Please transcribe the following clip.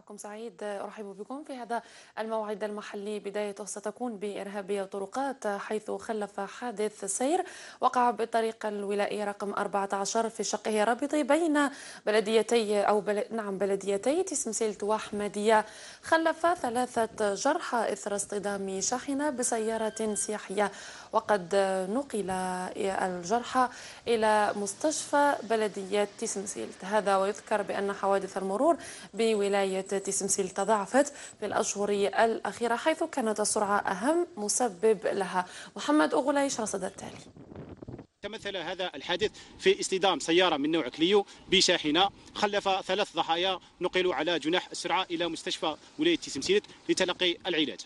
معكم سعيد أرحب بكم في هذا الموعد المحلي بدايته ستكون بإرهابية طرقات حيث خلف حادث سير وقع بالطريق الولائي رقم 14 في شقه رابطي بين بلديتي أو بل... نعم بلديتي تسمسلت واحمديه خلف ثلاثة جرحى إثر اصطدام شاحنة بسيارة سياحية وقد نقل الجرحى إلى مستشفى بلدية تسمسيل هذا ويذكر بأن حوادث المرور بولاية تسم تضاعفت في الأشهر الأخيرة حيث كانت السرعة أهم مسبب لها محمد أغليش رصد التالي تمثل هذا الحادث في اصطدام سيارة من نوع كليو بشاحنة خلف ثلاث ضحايا نقلوا على جناح السرعة إلى مستشفى ولاية تسمسيلت لتلقي العلاج